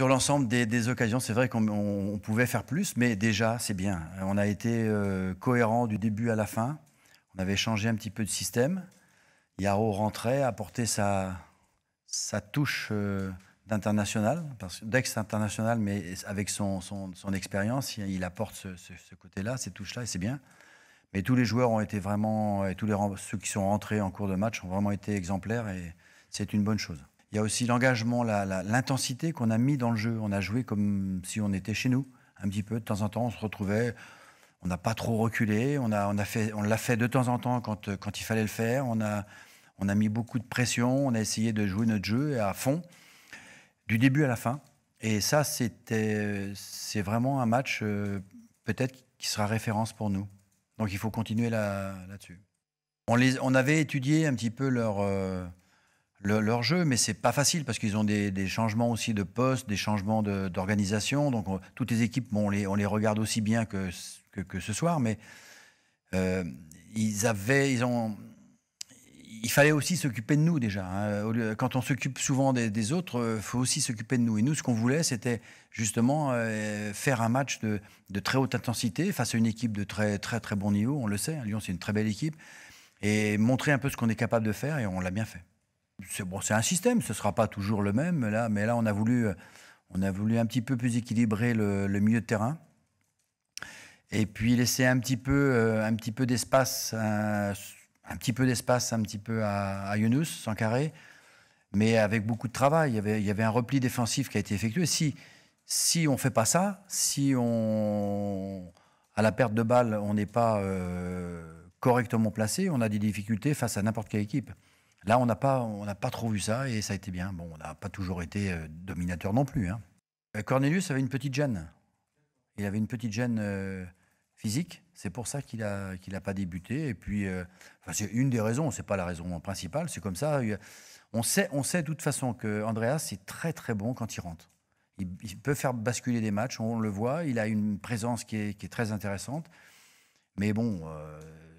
Sur l'ensemble des, occasions, c'est vrai qu'on pouvait faire plus, mais déjà, c'est bien. On a été euh, cohérent du début à la fin. On avait changé un petit peu de système. Yaro rentrait, apportait sa, touche euh, d'international, d'ex-international, mais avec son, expérience, il apporte ce, côté-là, ces touches-là, et c'est bien. Mais tous les joueurs ont été vraiment, et tous ceux qui sont rentrés en cours de match ont vraiment été exemplaires, et c'est une bonne chose. Il y a aussi l'engagement, l'intensité qu'on a mis dans le jeu. On a joué comme si on était chez nous, un petit peu. De temps en temps, on se retrouvait. On n'a pas trop reculé. On on a fait, l'a fait de temps en temps quand, quand il fallait le faire. On a, on a mis beaucoup de pression. On a essayé de jouer notre jeu à fond, du début à la fin. Et ça, c'était, c'est vraiment un match euh, peut-être qui sera référence pour nous. Donc il faut continuer là, là-dessus. On, les, on avait étudié un petit peu leur. Euh, leur jeu, mais c'est pas facile parce qu'ils ont des, changements aussi de poste, des changements d'organisation. donc toutes les équipes, bon, on, les, on les regarde aussi bien que, que, ce soir, mais euh, ils avaient, ils ont, il fallait aussi s'occuper de nous déjà. Hein. Quand on s'occupe souvent des, autres, il euh, faut aussi s'occuper de nous. Et nous, ce qu'on voulait, c'était justement euh, faire un match de, de, très haute intensité face à une équipe de très très très bon niveau. On le sait, hein. Lyon, c'est une très belle équipe, et montrer un peu ce qu'on est capable de faire, et on l'a bien fait c'est bon, un système, ce ne sera pas toujours le même, là, mais là, on a voulu, euh, on a voulu un petit peu plus équilibrer le, milieu de terrain. Et puis laisser un petit peu, euh, un petit peu d'espace, un, petit peu d'espace, un petit peu à, Yunus Younous, sans carré, mais avec beaucoup de travail. Il y, avait, il y avait un repli défensif qui a été effectué. Si, si on fait pas ça, si on à la perte de balle, on n'est pas euh, correctement placé, on a des difficultés face à n'importe quelle équipe. Là, on n'a pas, pas trop vu ça et ça a été bien. Bon, on n'a pas toujours été euh, dominateur non plus. Hein. Euh, Cornelius avait une petite gêne. Il avait une petite gêne euh, physique. C'est pour ça qu'il n'a pas débuté. Et puis, c'est une des raisons. Ce n'est pas la raison principale. C'est comme ça. On sait, on sait de toute façon que Andreas est très très bon quand il rentre. Il, peut faire basculer des matchs. On le voit. Il a une présence qui est, qui est très intéressante. Mais bon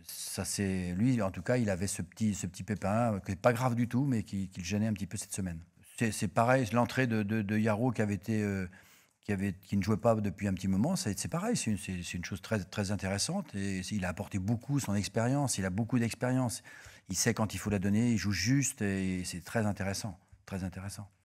c'est lui, en tout cas, il avait ce petit, ce petit pépin, euh, qui n'est pas grave du tout, mais qui, le gênait un petit peu cette semaine. C'est pareil, l'entrée de, de, Yarrow euh, qui avait qui, ne jouait pas depuis un petit moment, c'est pareil, c'est une, une, chose très, très intéressante. Et il a apporté beaucoup son expérience, il a beaucoup d'expérience. Il sait quand il faut la donner, il joue juste et c'est très intéressant, très intéressant.